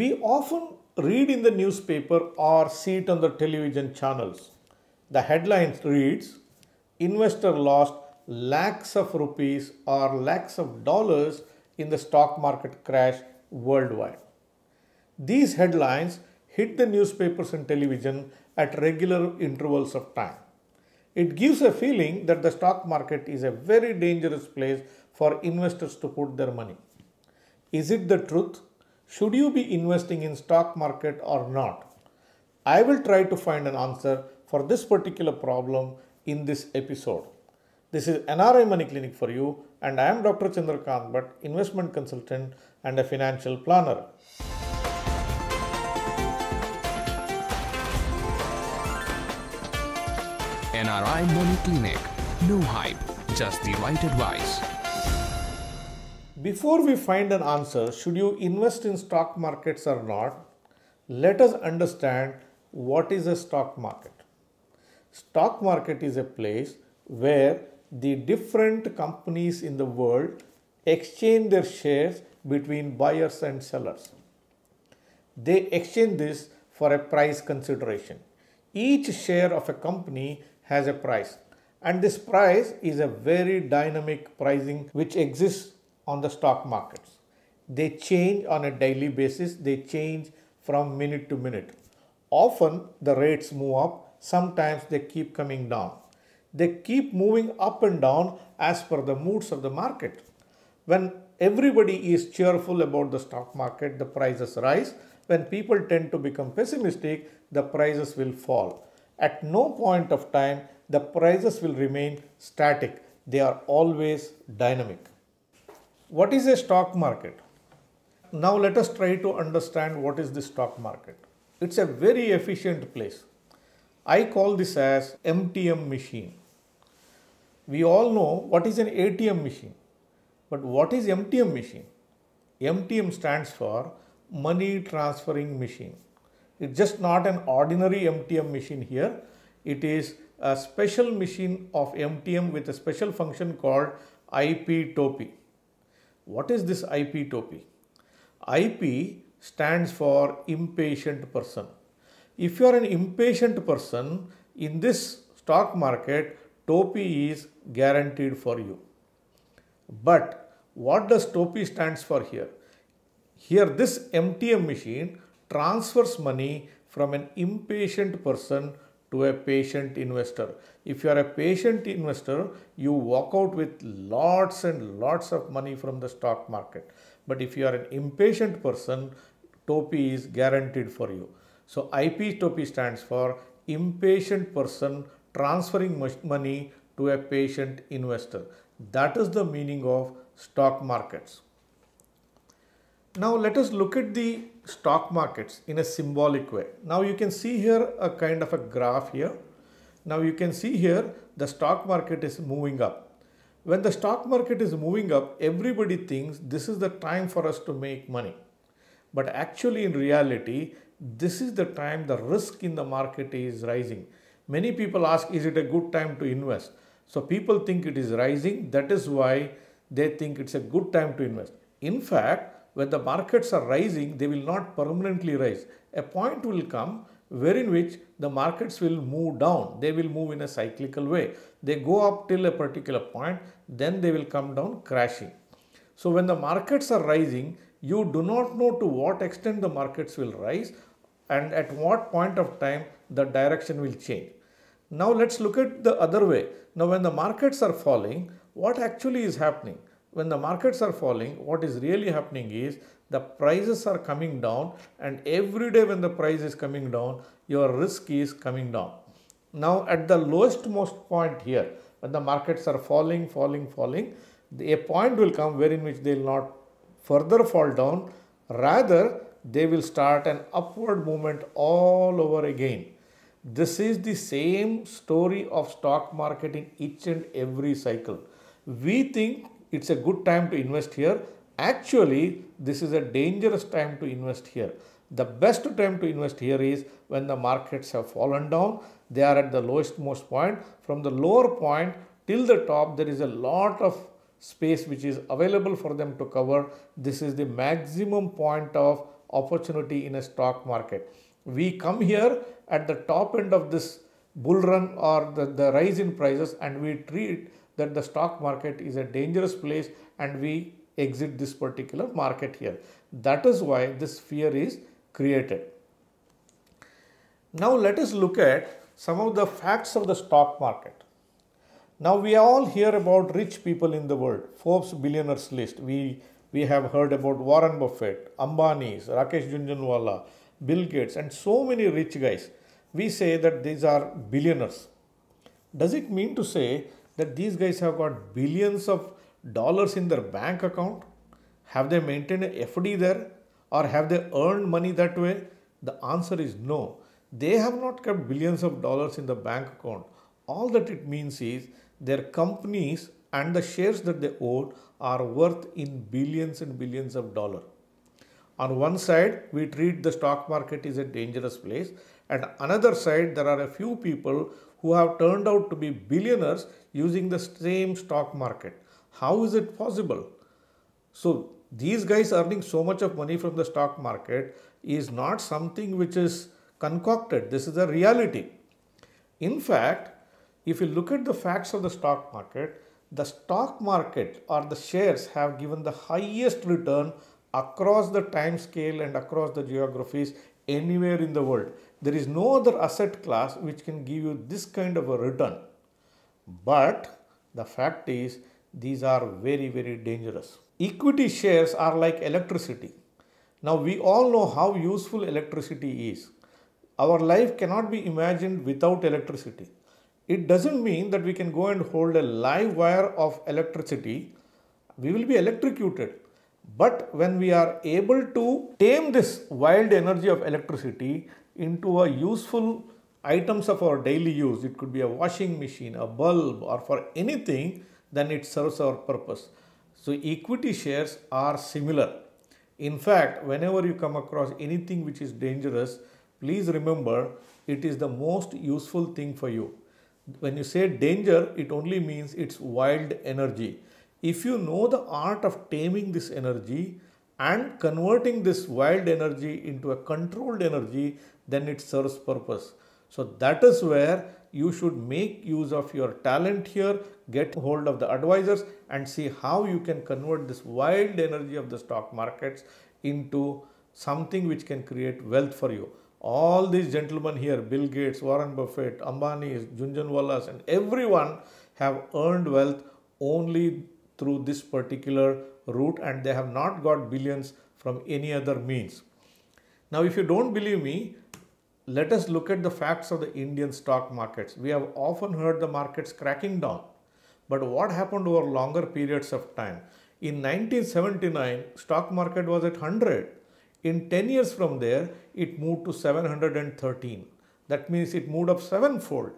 We often read in the newspaper or see it on the television channels. The headline reads, Investor lost lakhs of rupees or lakhs of dollars in the stock market crash worldwide. These headlines hit the newspapers and television at regular intervals of time. It gives a feeling that the stock market is a very dangerous place for investors to put their money. Is it the truth should you be investing in stock market or not? I will try to find an answer for this particular problem in this episode. This is NRI Money Clinic for you and I am Dr. Chandrakant but investment consultant and a financial planner. NRI Money Clinic. No hype, just the right advice. Before we find an answer, should you invest in stock markets or not, let us understand what is a stock market. Stock market is a place where the different companies in the world exchange their shares between buyers and sellers. They exchange this for a price consideration. Each share of a company has a price and this price is a very dynamic pricing which exists on the stock markets. They change on a daily basis. They change from minute to minute. Often the rates move up. Sometimes they keep coming down. They keep moving up and down as per the moods of the market. When everybody is cheerful about the stock market, the prices rise. When people tend to become pessimistic, the prices will fall. At no point of time, the prices will remain static. They are always dynamic. What is a stock market? Now let us try to understand what is the stock market. It's a very efficient place. I call this as MTM machine. We all know what is an ATM machine. But what is MTM machine? MTM stands for money transferring machine. It's just not an ordinary MTM machine here. It is a special machine of MTM with a special function called IP TOPI. What is this IP topi? IP stands for impatient person. If you are an impatient person, in this stock market, TOPI is guaranteed for you. But what does TOPI stands for here? Here this MTM machine transfers money from an impatient person to a patient investor. If you are a patient investor, you walk out with lots and lots of money from the stock market. But if you are an impatient person, TOPI is guaranteed for you. So IP TOPI stands for impatient person transferring money to a patient investor. That is the meaning of stock markets. Now let us look at the stock markets in a symbolic way. Now you can see here a kind of a graph here. Now you can see here the stock market is moving up. When the stock market is moving up, everybody thinks this is the time for us to make money. But actually in reality, this is the time the risk in the market is rising. Many people ask, is it a good time to invest? So people think it is rising. That is why they think it's a good time to invest. In fact, when the markets are rising, they will not permanently rise. A point will come wherein which the markets will move down. They will move in a cyclical way. They go up till a particular point, then they will come down crashing. So when the markets are rising, you do not know to what extent the markets will rise and at what point of time the direction will change. Now let's look at the other way. Now when the markets are falling, what actually is happening? when the markets are falling, what is really happening is the prices are coming down and every day when the price is coming down, your risk is coming down. Now at the lowest most point here, when the markets are falling, falling, falling, a point will come wherein which they will not further fall down, rather they will start an upward movement all over again. This is the same story of stock market in each and every cycle. We think it's a good time to invest here. Actually, this is a dangerous time to invest here. The best time to invest here is when the markets have fallen down. They are at the lowest most point. From the lower point till the top, there is a lot of space which is available for them to cover. This is the maximum point of opportunity in a stock market. We come here at the top end of this bull run or the, the rise in prices and we treat that the stock market is a dangerous place and we exit this particular market here. That is why this fear is created. Now let us look at some of the facts of the stock market. Now we all hear about rich people in the world, Forbes billionaires list. We, we have heard about Warren Buffett, Ambanis, Rakesh Junjanwala, Bill Gates and so many rich guys. We say that these are billionaires. Does it mean to say that these guys have got billions of dollars in their bank account? Have they maintained a FD there or have they earned money that way? The answer is no. They have not kept billions of dollars in the bank account. All that it means is their companies and the shares that they own are worth in billions and billions of dollars. On one side, we treat the stock market is a dangerous place and another side, there are a few people who have turned out to be billionaires using the same stock market. How is it possible? So these guys earning so much of money from the stock market is not something which is concocted. This is a reality. In fact, if you look at the facts of the stock market, the stock market or the shares have given the highest return across the time scale and across the geographies anywhere in the world. There is no other asset class which can give you this kind of a return. But the fact is these are very, very dangerous. Equity shares are like electricity. Now we all know how useful electricity is. Our life cannot be imagined without electricity. It doesn't mean that we can go and hold a live wire of electricity. We will be electrocuted but when we are able to tame this wild energy of electricity into a useful items of our daily use, it could be a washing machine, a bulb or for anything, then it serves our purpose. So equity shares are similar. In fact, whenever you come across anything which is dangerous, please remember it is the most useful thing for you. When you say danger, it only means it's wild energy. If you know the art of taming this energy and converting this wild energy into a controlled energy, then it serves purpose. So that is where you should make use of your talent here, get hold of the advisors and see how you can convert this wild energy of the stock markets into something which can create wealth for you. All these gentlemen here, Bill Gates, Warren Buffett, Ambani, Junjan Wallas and everyone have earned wealth only through this particular route and they have not got billions from any other means. Now, if you don't believe me, let us look at the facts of the Indian stock markets. We have often heard the markets cracking down. But what happened over longer periods of time? In 1979, stock market was at 100. In 10 years from there, it moved to 713. That means it moved up sevenfold.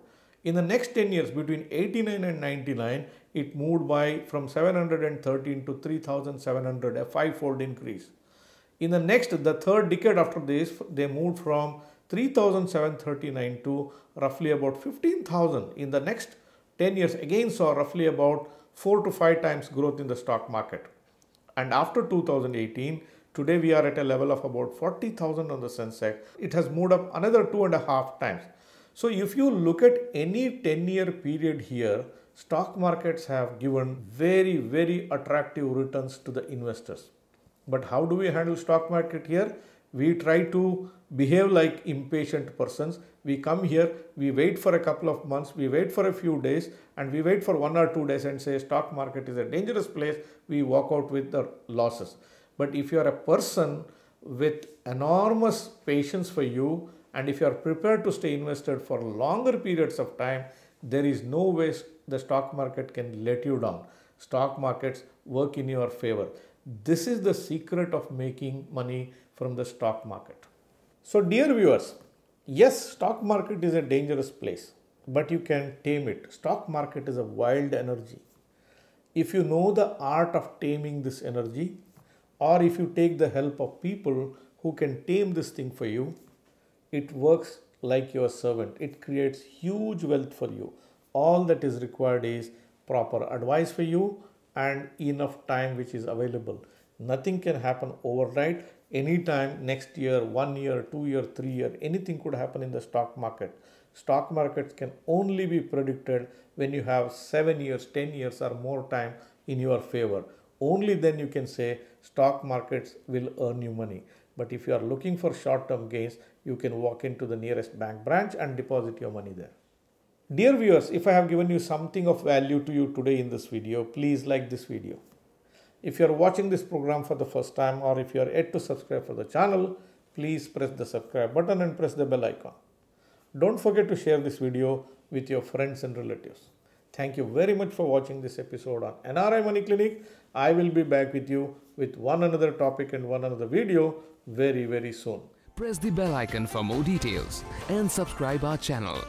In the next 10 years, between 89 and 99, it moved by from 713 to 3,700, a five-fold increase. In the next, the third decade after this, they moved from 3,739 to roughly about 15,000. In the next 10 years, again saw roughly about 4 to 5 times growth in the stock market. And after 2018, today we are at a level of about 40,000 on the Sensex. It has moved up another two and a half times. So if you look at any 10 year period here, stock markets have given very, very attractive returns to the investors. But how do we handle stock market here? We try to behave like impatient persons. We come here, we wait for a couple of months, we wait for a few days and we wait for one or two days and say stock market is a dangerous place. We walk out with the losses. But if you are a person with enormous patience for you, and if you are prepared to stay invested for longer periods of time, there is no way the stock market can let you down. Stock markets work in your favor. This is the secret of making money from the stock market. So dear viewers, yes, stock market is a dangerous place, but you can tame it. Stock market is a wild energy. If you know the art of taming this energy, or if you take the help of people who can tame this thing for you, it works like your servant. It creates huge wealth for you. All that is required is proper advice for you and enough time which is available. Nothing can happen overnight. Anytime next year, one year, two year, three year, anything could happen in the stock market. Stock markets can only be predicted when you have seven years, 10 years or more time in your favor. Only then you can say stock markets will earn you money. But if you are looking for short-term gains, you can walk into the nearest bank branch and deposit your money there. Dear viewers, if I have given you something of value to you today in this video, please like this video. If you are watching this program for the first time or if you are yet to subscribe for the channel, please press the subscribe button and press the bell icon. Don't forget to share this video with your friends and relatives. Thank you very much for watching this episode on NRI Money Clinic. I will be back with you with one another topic and one another video very, very soon. Press the bell icon for more details and subscribe our channel.